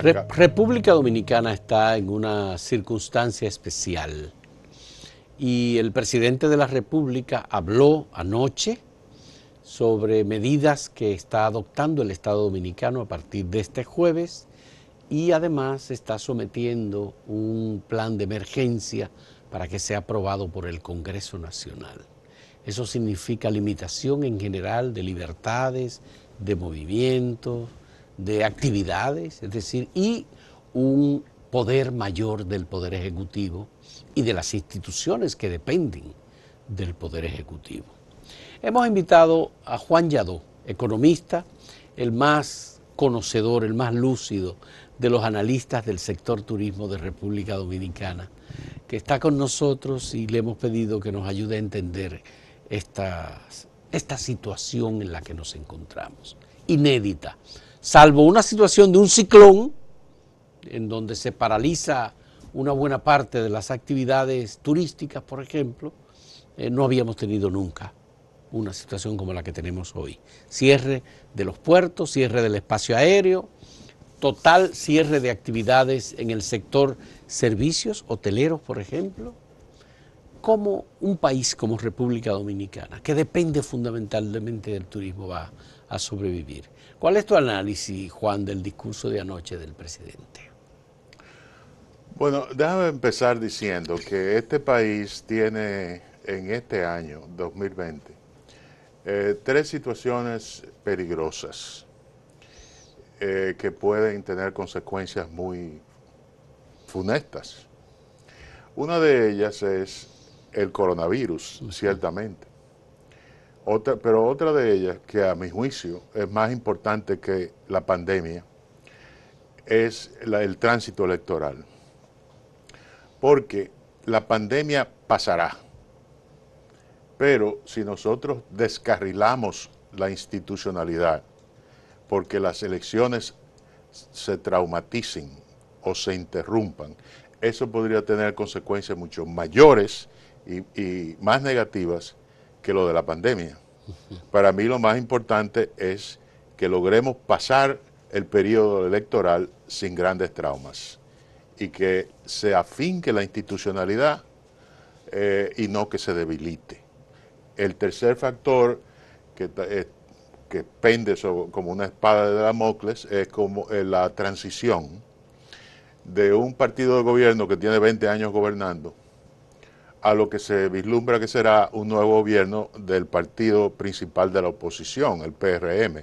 República Dominicana está en una circunstancia especial y el presidente de la República habló anoche sobre medidas que está adoptando el Estado Dominicano a partir de este jueves y además está sometiendo un plan de emergencia para que sea aprobado por el Congreso Nacional. Eso significa limitación en general de libertades, de movimientos, de actividades, es decir, y un poder mayor del Poder Ejecutivo y de las instituciones que dependen del Poder Ejecutivo. Hemos invitado a Juan Yadó, economista, el más conocedor, el más lúcido de los analistas del sector turismo de República Dominicana, que está con nosotros y le hemos pedido que nos ayude a entender esta, esta situación en la que nos encontramos, inédita salvo una situación de un ciclón, en donde se paraliza una buena parte de las actividades turísticas, por ejemplo, eh, no habíamos tenido nunca una situación como la que tenemos hoy. Cierre de los puertos, cierre del espacio aéreo, total cierre de actividades en el sector servicios, hoteleros, por ejemplo. como un país como República Dominicana, que depende fundamentalmente del turismo, va a sobrevivir? ¿Cuál es tu análisis, Juan, del discurso de anoche del presidente? Bueno, déjame empezar diciendo que este país tiene en este año 2020 eh, tres situaciones peligrosas eh, que pueden tener consecuencias muy funestas. Una de ellas es el coronavirus, ciertamente pero otra de ellas, que a mi juicio es más importante que la pandemia, es el tránsito electoral. Porque la pandemia pasará, pero si nosotros descarrilamos la institucionalidad, porque las elecciones se traumaticen o se interrumpan, eso podría tener consecuencias mucho mayores y más negativas que lo de la pandemia. Para mí lo más importante es que logremos pasar el periodo electoral sin grandes traumas y que se afinque la institucionalidad eh, y no que se debilite. El tercer factor que, eh, que pende como una espada de Damocles es como eh, la transición de un partido de gobierno que tiene 20 años gobernando a lo que se vislumbra que será un nuevo gobierno del partido principal de la oposición, el PRM,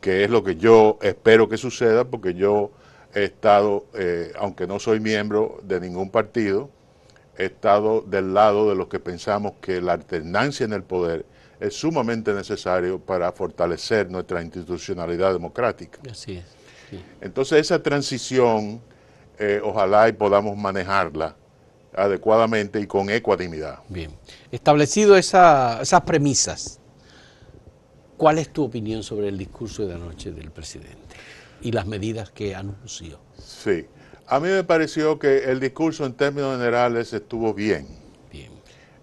que es lo que yo espero que suceda porque yo he estado, eh, aunque no soy miembro de ningún partido, he estado del lado de los que pensamos que la alternancia en el poder es sumamente necesario para fortalecer nuestra institucionalidad democrática. Así es. Entonces esa transición, eh, ojalá y podamos manejarla adecuadamente y con ecuanimidad. Bien, establecido esas premisas, ¿cuál es tu opinión sobre el discurso de anoche del presidente y las medidas que anunció? Sí, a mí me pareció que el discurso en términos generales estuvo bien, bien.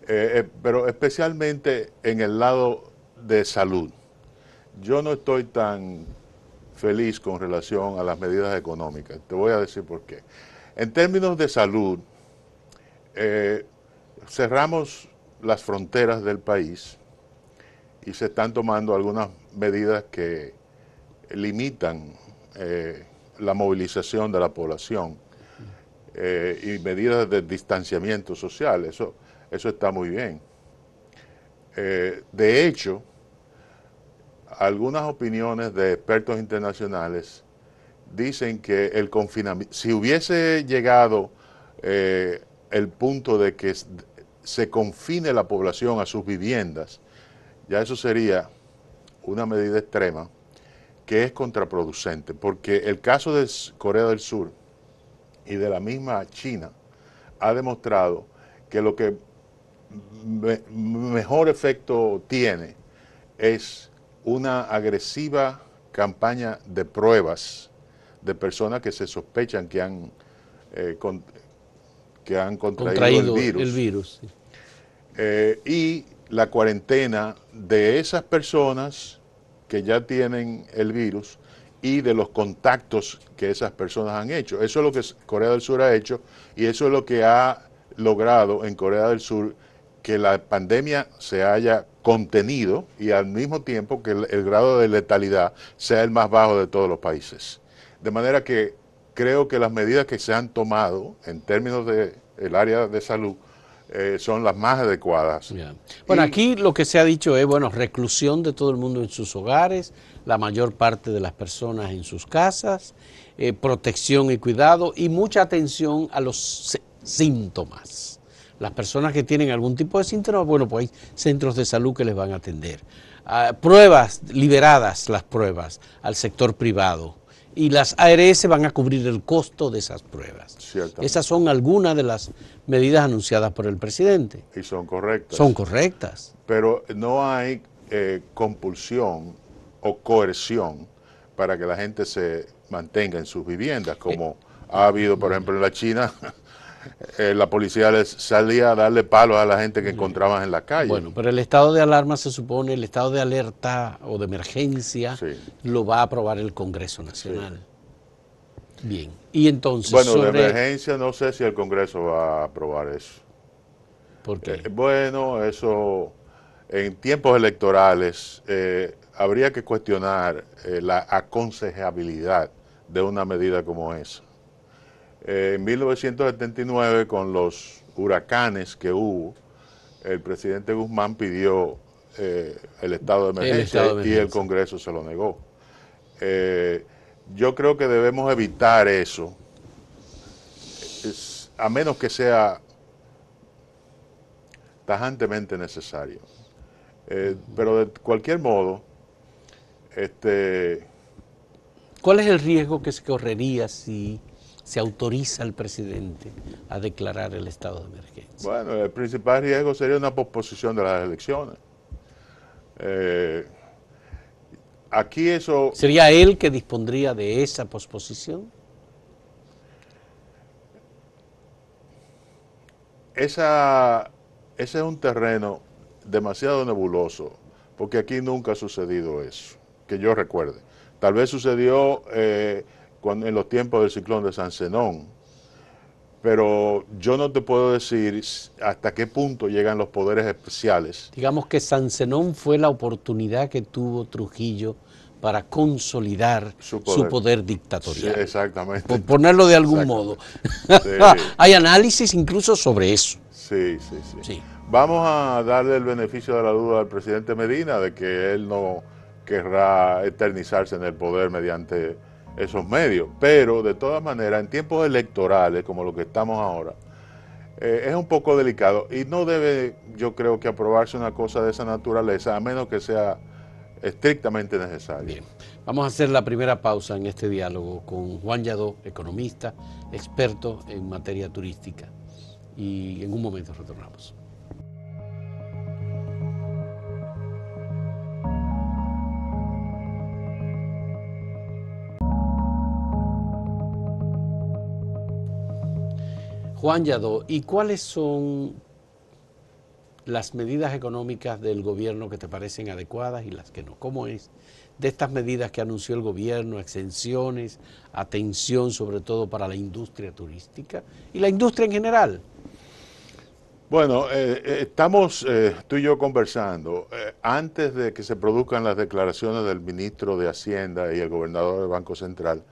Eh, eh, pero especialmente en el lado de salud. Yo no estoy tan feliz con relación a las medidas económicas. Te voy a decir por qué. En términos de salud, eh, cerramos las fronteras del país y se están tomando algunas medidas que limitan eh, la movilización de la población eh, y medidas de distanciamiento social. Eso, eso está muy bien. de hecho, algunas opiniones de expertos internacionales dicen que el confinamiento, si hubiese llegado el punto de que se confine la población a sus viviendas, ya eso sería una medida extrema que es contraproducente, porque el caso de Corea del Sur y de la misma China ha demostrado que lo que mejor efecto tiene es una agresiva campaña de pruebas de personas que se sospechan que han eh, que han contraído, el virus. Eh, y la cuarentena de esas personas que ya tienen el virus y de los contactos que esas personas han hecho. Eso es lo que Corea del Sur ha hecho y eso es lo que ha logrado en Corea del Sur que la pandemia se haya contenido y al mismo tiempo que el grado de letalidad sea el más bajo de todos los países. De manera que creo que las medidas que se han tomado en términos del el área de salud eh, son las más adecuadas. Bueno, aquí lo que se ha dicho es, bueno, reclusión de todo el mundo en sus hogares, la mayor parte de las personas en sus casas, eh, protección y cuidado y mucha atención a los síntomas. Las personas que tienen algún tipo de síntomas, bueno, pues hay centros de salud que les van a atender. Ah, pruebas, liberadas las pruebas al sector privado y las ARS van a cubrir el costo de esas pruebas. Esas son algunas de las medidas anunciadas por el presidente. Y son correctas. Son correctas. Pero no hay eh, compulsión o coerción para que la gente se mantenga en sus viviendas, como eh, ha habido, por ejemplo, en la China. Eh, la policía les salía a darle palo a la gente que encontraban en la calle. Bueno, pero el estado de alarma se supone, el estado de alerta o de emergencia lo va a aprobar el Congreso Nacional. Bien, y entonces... Bueno, de emergencia no sé si el Congreso va a aprobar eso. ¿Por qué? Eh, bueno, eso en tiempos electorales eh, habría que cuestionar la aconsejabilidad de una medida como esa. Eh, en 1979, con los huracanes que hubo, el presidente Guzmán pidió eh, el, estado de emergencia y el Congreso se lo negó. Eh, yo creo que debemos evitar eso, a menos que sea tajantemente necesario. pero de cualquier modo, este... ¿Cuál es el riesgo que se correría si se autoriza al presidente a declarar el estado de emergencia? Bueno, el principal riesgo sería una posposición de las elecciones. Eh, aquí eso... ¿Sería él que dispondría de esa posposición? Esa, ese es un terreno demasiado nebuloso, porque aquí nunca ha sucedido eso, que yo recuerde. Tal vez sucedió eh, en los tiempos del ciclón de San Senón, Pero yo no te puedo decir hasta qué punto llegan los poderes especiales. Digamos que San Senón fue la oportunidad que tuvo Trujillo para consolidar su poder, dictatorial. exactamente. Por ponerlo de algún modo. Hay análisis incluso sobre eso. sí, sí, sí, Vamos a darle el beneficio de la duda al presidente Medina de que él no querrá eternizarse en el poder mediante esos medios. Pero de todas maneras, en tiempos electorales como lo que estamos ahora, eh, es un poco delicado y no debe, yo creo que aprobarse una cosa de esa naturaleza, a menos que sea estrictamente necesario. Bien. Vamos a hacer la primera pausa en este diálogo con Juan Yadó, economista, experto en materia turística. Y en un momento retornamos. Juan Yadó, ¿y cuáles son las medidas económicas del gobierno que te parecen adecuadas y las que no? ¿Cómo es? De estas medidas que anunció el gobierno, exenciones, atención sobre todo para la industria turística y la industria en general. Bueno, eh, eh, estamos eh, tú y yo conversando. antes de que se produzcan las declaraciones del ministro de Hacienda y el gobernador del Banco Central,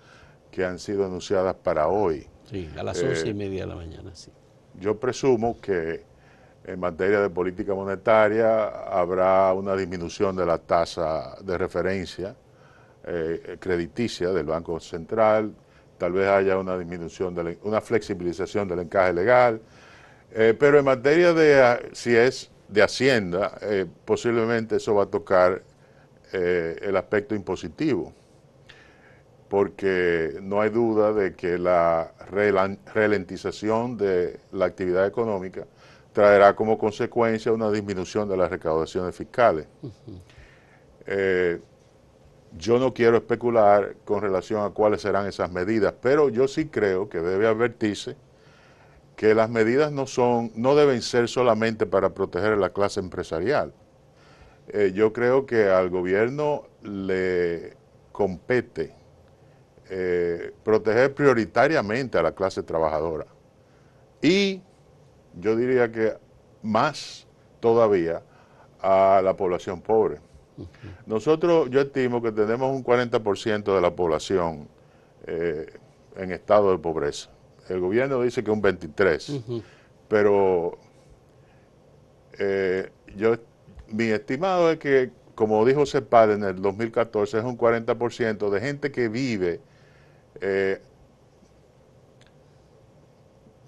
que han sido anunciadas para hoy, Sí, a las eh, once y media de la mañana, sí. Yo presumo que en materia de política monetaria habrá una disminución de la tasa de referencia eh, crediticia del Banco Central, tal vez haya una disminución, de una flexibilización del encaje legal, eh, pero en materia de, si es de Hacienda, posiblemente eso va a tocar el aspecto impositivo porque no hay duda de que la ralentización de la actividad económica traerá como consecuencia una disminución de las recaudaciones fiscales. Eh, yo no quiero especular con relación a cuáles serán esas medidas, pero yo sí creo que debe advertirse que las medidas no son, no deben ser solamente para proteger a la clase empresarial. Eh, yo creo que al gobierno le compete eh, proteger prioritariamente a la clase trabajadora. Y yo diría que más todavía a la población pobre. Nosotros, yo estimo que tenemos un 40% de la población eh, en estado de pobreza. El gobierno dice que un 23, pero eh, yo, mi estimado es que, como dijo CEPAL en el 2014, es un 40% de gente que vive eh,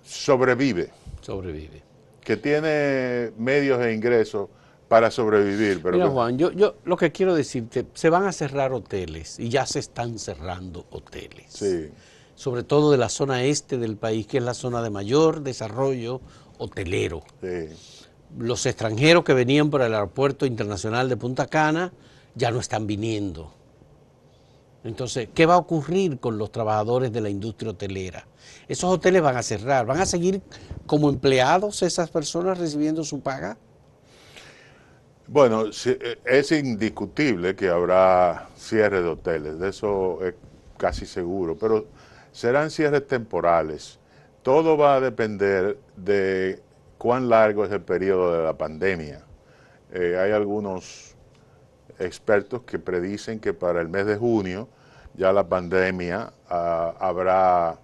sobrevive. Sobrevive. Que tiene medios de ingreso para sobrevivir. Pero Juan, yo, yo lo que quiero decirte, se van a cerrar hoteles y ya se están cerrando hoteles. Sobre todo de la zona este del país, que es la zona de mayor desarrollo hotelero. Los extranjeros que venían por el aeropuerto internacional de Punta Cana ya no están viniendo. Entonces, ¿qué va a ocurrir con los trabajadores de la industria hotelera? Esos hoteles van a cerrar, ¿van a seguir como empleados esas personas recibiendo su paga? Bueno, es indiscutible que habrá cierre de hoteles, de eso es casi seguro, pero serán cierres temporales. Todo va a depender de cuán largo es el periodo de la pandemia. Eh, hay algunos expertos que predicen que para el mes de junio ya la pandemia ah, habrá,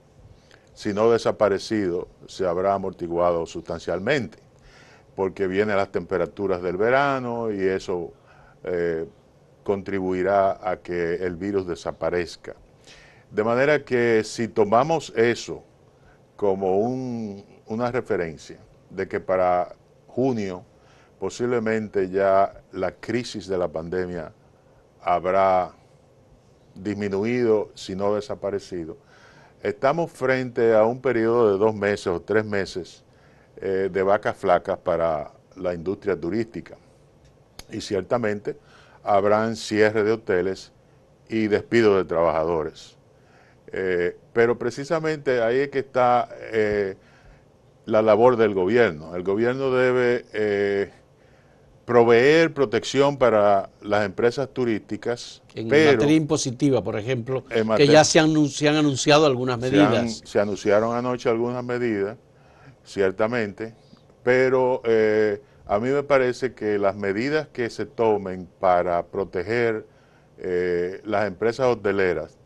si no desaparecido, se habrá amortiguado sustancialmente, porque vienen las temperaturas del verano y eso eh, contribuirá a que el virus desaparezca. De manera que si tomamos eso como un, una referencia de que para junio posiblemente ya la crisis de la pandemia habrá disminuido, si no desaparecido. Estamos frente a un periodo de dos meses o tres meses eh, de vacas flacas para la industria turística. Y ciertamente habrán cierre de hoteles y despido de trabajadores. Eh, pero precisamente ahí es que está eh, la labor del gobierno. El gobierno debe proveer protección para las empresas turísticas. En materia impositiva, por ejemplo, que ya se han, anunciado algunas medidas. Se, anunciaron anoche algunas medidas, ciertamente, pero eh, a mí me parece que las medidas que se tomen para proteger eh, las empresas hoteleras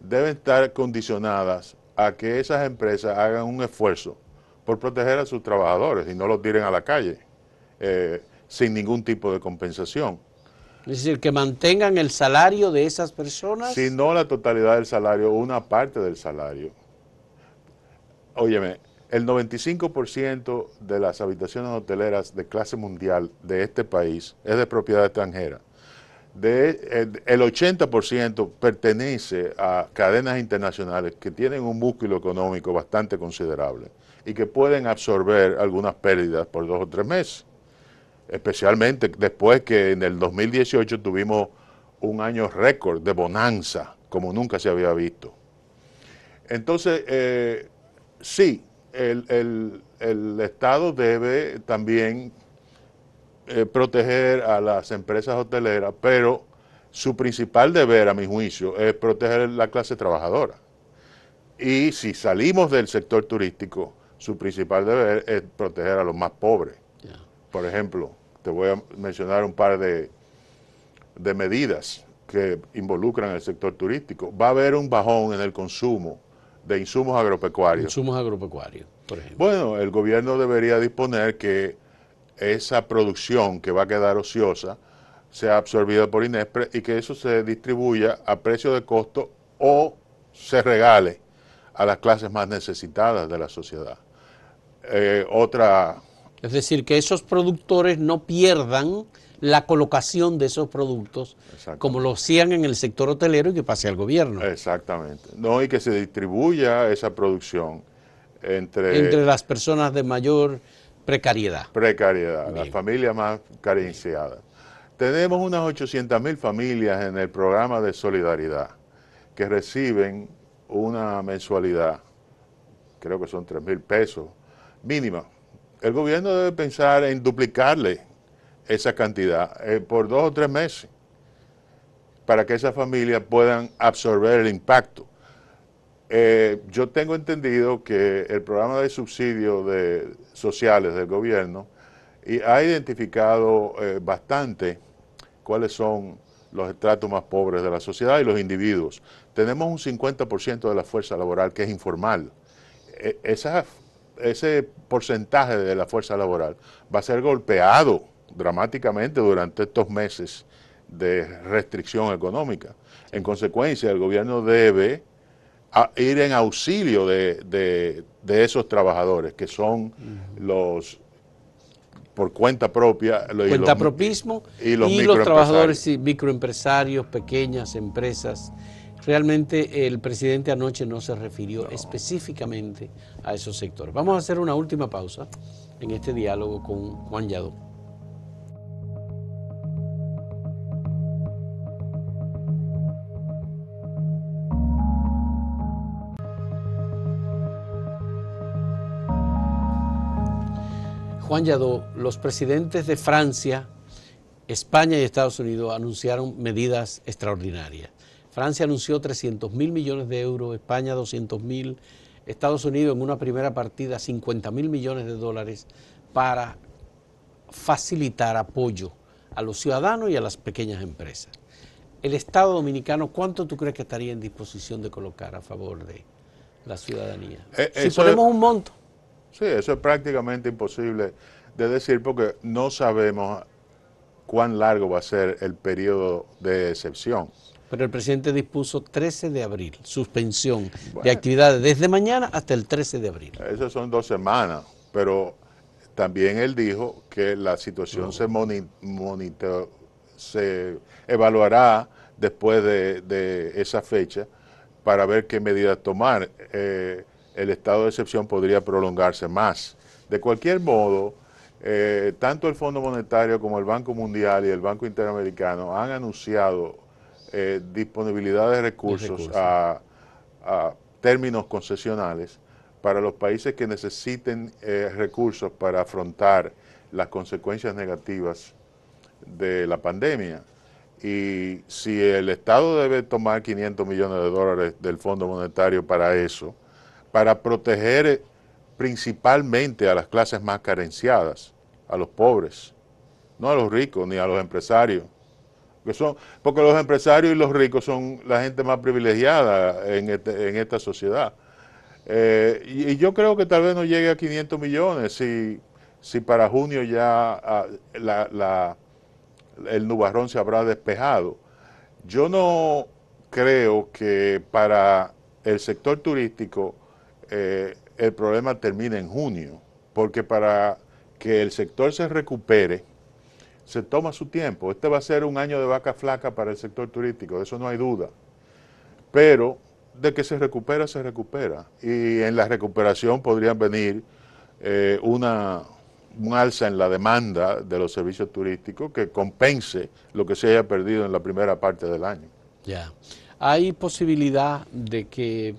deben estar condicionadas a que esas empresas hagan un esfuerzo por proteger a sus trabajadores y no los tiren a la calle. Eh, sin ningún tipo de compensación. Es decir, que mantengan el salario de esas personas. Si no la totalidad del salario, una parte del salario. Óyeme, el 95% de las habitaciones hoteleras de clase mundial de este país es de propiedad extranjera. De, el 80% pertenece a cadenas internacionales que tienen un músculo económico bastante considerable y que pueden absorber algunas pérdidas por dos o tres meses especialmente después que en el 2018 tuvimos un año récord de bonanza, como nunca se había visto. Entonces, eh, sí, el, el, Estado debe también eh, proteger a las empresas hoteleras, pero su principal deber, a mi juicio, es proteger la clase trabajadora. Y si salimos del sector turístico, su principal deber es proteger a los más pobres. Por ejemplo, te voy a mencionar un par de, de medidas que involucran el sector turístico. Va a haber un bajón en el consumo de insumos agropecuarios. Insumos agropecuarios, por ejemplo. Bueno, el gobierno debería disponer que esa producción que va a quedar ociosa sea absorbida por INESPRE y que eso se distribuya a precio de costo o se regale a las clases más necesitadas de la sociedad. Eh, otra es decir, que esos productores no pierdan la colocación de esos productos como lo hacían en el sector hotelero y que pase al gobierno. Exactamente. No, y que se distribuya esa producción entre... Entre las personas de mayor precariedad. Precariedad, las familias más carenciadas. Tenemos unas 800 mil familias en el programa de solidaridad que reciben una mensualidad, creo que son 3 mil pesos mínima el gobierno debe pensar en duplicarle esa cantidad eh, por dos o tres meses para que esas familias puedan absorber el impacto. Eh, yo tengo entendido que el programa de subsidios sociales del gobierno ha identificado eh, bastante cuáles son los estratos más pobres de la sociedad y los individuos. Tenemos un 50% de la fuerza laboral que es informal. E, ese porcentaje de la fuerza laboral va a ser golpeado dramáticamente durante estos meses de restricción económica. En consecuencia, el gobierno debe ah, ir en auxilio de, de, esos trabajadores que son los por cuenta propia los, cuenta y los, y los trabajadores y microempresarios pequeñas empresas Realmente el presidente anoche no se refirió específicamente a esos sectores. Vamos a hacer una última pausa en este diálogo con Juan Yadó. Juan Yadó, los presidentes de Francia, España y Estados Unidos anunciaron medidas extraordinarias. Francia anunció 300 mil millones de euros, España 200 mil, Estados Unidos en una primera partida 50 mil millones de dólares para facilitar apoyo a los ciudadanos y a las pequeñas empresas. El Estado dominicano, ¿cuánto tú crees que estaría en disposición de colocar a favor de la ciudadanía? Eh, eh, si ponemos un monto. Sí, eso es prácticamente imposible de decir porque no sabemos cuán largo va a ser el periodo de excepción pero el presidente dispuso 13 de abril, suspensión de actividades desde mañana hasta el 13 de abril. Esas son dos semanas, pero también él dijo que la situación se, se evaluará después de, esa fecha para ver qué medidas tomar. Eh, el estado de excepción podría prolongarse más. De cualquier modo, eh, tanto el Fondo Monetario como el Banco Mundial y el Banco Interamericano han anunciado eh, disponibilidad de recursos, A, términos concesionales para los países que necesiten eh, recursos para afrontar las consecuencias negativas de la pandemia. Y si el Estado debe tomar 500 millones de dólares del Fondo Monetario para eso, para proteger eh, principalmente a las clases más carenciadas, a los pobres, no a los ricos ni a los empresarios, porque los empresarios y los ricos son la gente más privilegiada en, este, esta sociedad. Eh, y, yo creo que tal vez no llegue a 500 millones si, para junio ya ah, el nubarrón se habrá despejado. Yo no creo que para el sector turístico eh, el problema termine en junio, porque para que el sector se recupere, se toma su tiempo. Este va a ser un año de vaca flaca para el sector turístico, de eso no hay duda. Pero de que se recupera, se recupera. Y en la recuperación podrían venir eh, una, un alza en la demanda de los servicios turísticos que compense lo que se haya perdido en la primera parte del año. Ya. ¿Hay posibilidad de que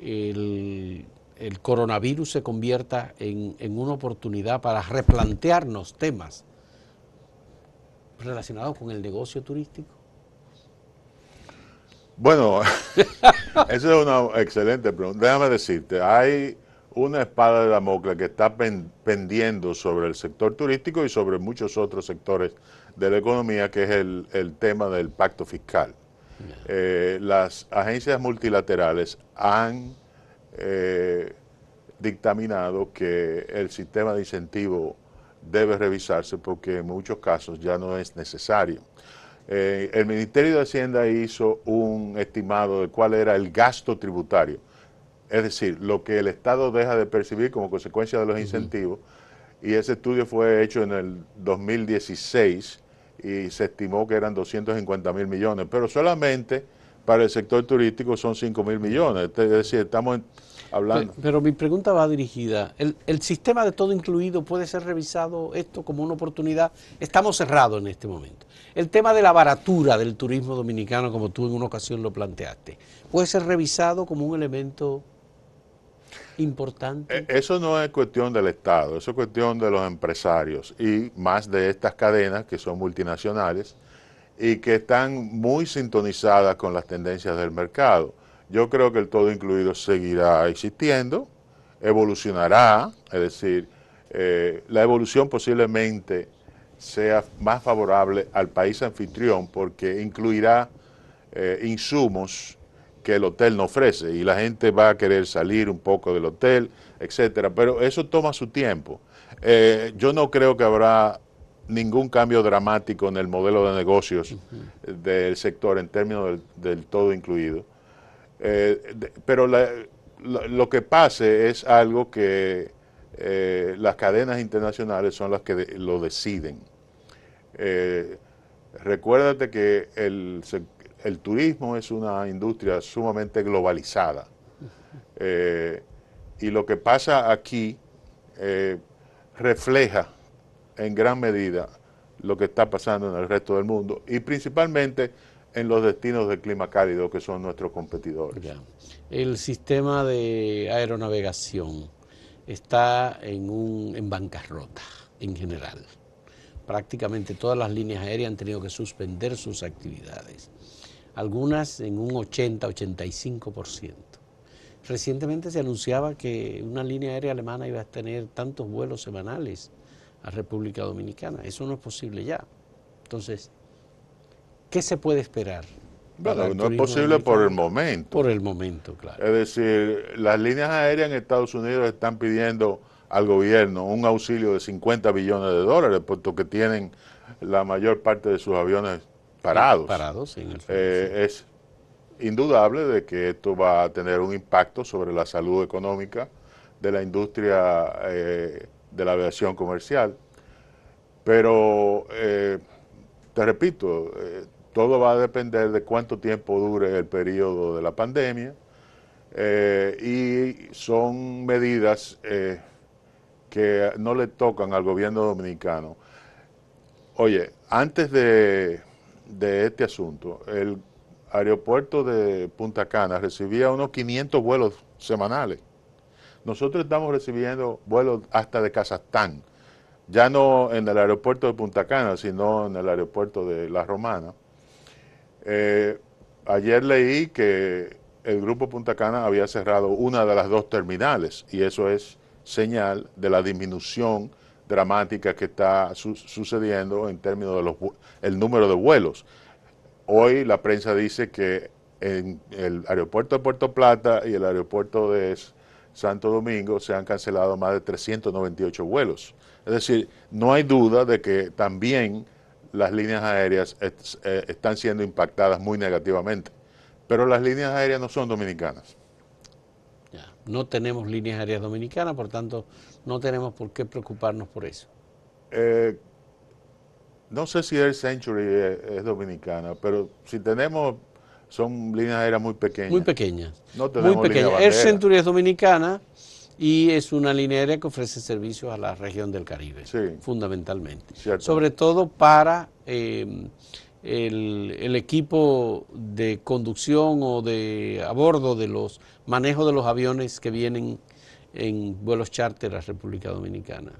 el, coronavirus se convierta en, en una oportunidad para replantearnos temas? relacionado con el negocio turístico? Bueno, esa es una excelente pregunta. Déjame decirte, hay una espada de la mocla que está pendiendo sobre el sector turístico y sobre muchos otros sectores de la economía, que es el, tema del pacto fiscal. Eh, las agencias multilaterales han eh, dictaminado que el sistema de incentivo debe revisarse porque en muchos casos ya no es necesario. Eh, el Ministerio de Hacienda hizo un estimado de cuál era el gasto tributario, es decir, lo que el Estado deja de percibir como consecuencia de los incentivos, y ese estudio fue hecho en el 2016 y se estimó que eran 250 mil millones, pero solamente para el sector turístico son 5 mil millones, es decir, estamos en pero, mi pregunta va dirigida. ¿El, ¿El, sistema de todo incluido puede ser revisado esto como una oportunidad? Estamos cerrados en este momento. El tema de la baratura del turismo dominicano, como tú en una ocasión lo planteaste, ¿puede ser revisado como un elemento importante? E-, eso no es cuestión del Estado, eso es cuestión de los empresarios y más de estas cadenas que son multinacionales y que están muy sintonizadas con las tendencias del mercado. Yo creo que el todo incluido seguirá existiendo, evolucionará, es decir, eh, la evolución posiblemente sea más favorable al país anfitrión porque incluirá eh, insumos que el hotel no ofrece y la gente va a querer salir un poco del hotel, etcétera, pero eso toma su tiempo. Eh, yo no creo que habrá ningún cambio dramático en el modelo de negocios del sector en términos del todo incluido eh, pero lo que pase es algo que eh, las cadenas internacionales son las que lo deciden. Eh, recuérdate que el, el, turismo es una industria sumamente globalizada. Eh, y lo que pasa aquí refleja en gran medida lo que está pasando en el resto del mundo y principalmente en los destinos del clima cálido que son nuestros competidores. El sistema de aeronavegación está en, un, en bancarrota en general. Prácticamente todas las líneas aéreas han tenido que suspender sus actividades, algunas en un 80-85%. Recientemente se anunciaba que una línea aérea alemana iba a tener tantos vuelos semanales a República Dominicana. Eso no es posible ya. Entonces, ¿Qué se puede esperar? Bueno, no es posible por el momento. Por el momento, claro. Es decir, las líneas aéreas en Estados Unidos están pidiendo al gobierno un auxilio de 50 billones de dólares, puesto que tienen la mayor parte de sus aviones parados. Parados, en el eh, Es indudable de que esto va a tener un impacto sobre la salud económica de la industria eh, de la aviación comercial. Pero, eh, te repito, todo va a depender de cuánto tiempo dure el periodo de la pandemia eh, y son medidas eh, que no le tocan al gobierno dominicano. Oye, antes de, de este asunto, el aeropuerto de Punta Cana recibía unos 500 vuelos semanales. Nosotros estamos recibiendo vuelos hasta de Kazajstán, ya no en el aeropuerto de Punta Cana, sino en el aeropuerto de La Romana. Eh, ayer leí que el Grupo Punta Cana había cerrado una de las dos terminales y eso es señal de la disminución dramática que está sucediendo en términos del el número de vuelos. Hoy la prensa dice que en el aeropuerto de Puerto Plata y el aeropuerto de Santo Domingo se han cancelado más de 398 vuelos. Es decir, no hay duda de que también las líneas aéreas eh, están siendo impactadas muy negativamente. Pero las líneas aéreas no son dominicanas. Ya, no tenemos líneas aéreas dominicanas, por tanto, no tenemos por qué preocuparnos por eso. Eh, no sé si Air Century eh, es, dominicana, pero si tenemos, son líneas aéreas muy pequeñas. Muy pequeñas. No tenemos muy pequeñas. Air Century es dominicana y es una línea aérea que ofrece servicios a la región del Caribe, fundamentalmente. Sobre todo para em, el, equipo de conducción o de a bordo de los manejos de los aviones que vienen en vuelos charter a República Dominicana,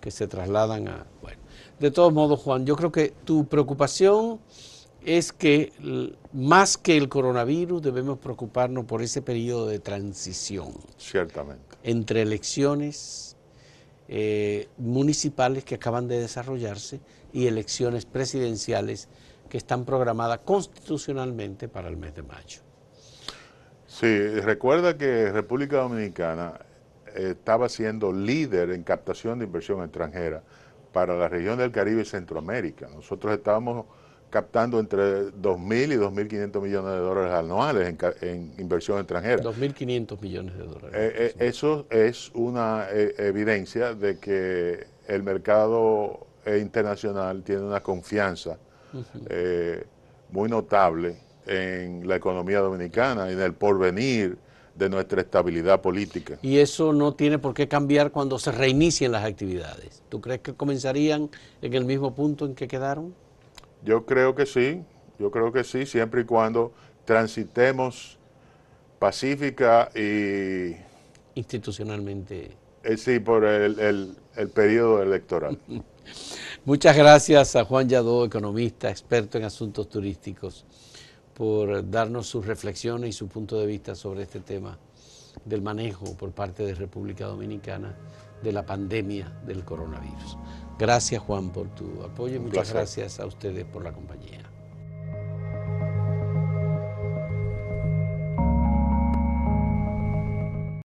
que se trasladan a... Bueno, de todos modos, Juan, yo creo que tu preocupación es que más que el coronavirus debemos preocuparnos por ese periodo de transición. Ciertamente. Entre elecciones eh, municipales que acaban de desarrollarse y elecciones presidenciales que están programadas constitucionalmente para el mes de mayo. Sí, recuerda que República Dominicana eh, estaba siendo líder en captación de inversión extranjera para la región del Caribe y Centroamérica. Nosotros estábamos captando entre 2.000 y 2.500 millones de dólares anuales en, en inversión extranjera. 2.500 millones de dólares. Eh, eh, eso es una eh, evidencia de que el mercado internacional tiene una confianza muy notable en la economía dominicana, y en el porvenir de nuestra estabilidad política. Y eso no tiene por qué cambiar cuando se reinicien las actividades. ¿Tú crees que comenzarían en el mismo punto en que quedaron? Yo creo que sí, yo creo que sí, siempre y cuando transitemos pacífica y... Institucionalmente. Eh, sí, por el, el periodo electoral. Muchas gracias a Juan Yadó, economista, experto en asuntos turísticos, por darnos sus reflexiones y su punto de vista sobre este tema del manejo por parte de República Dominicana de la pandemia del coronavirus. Gracias Juan por tu apoyo y muchas gracias a ustedes por la compañía.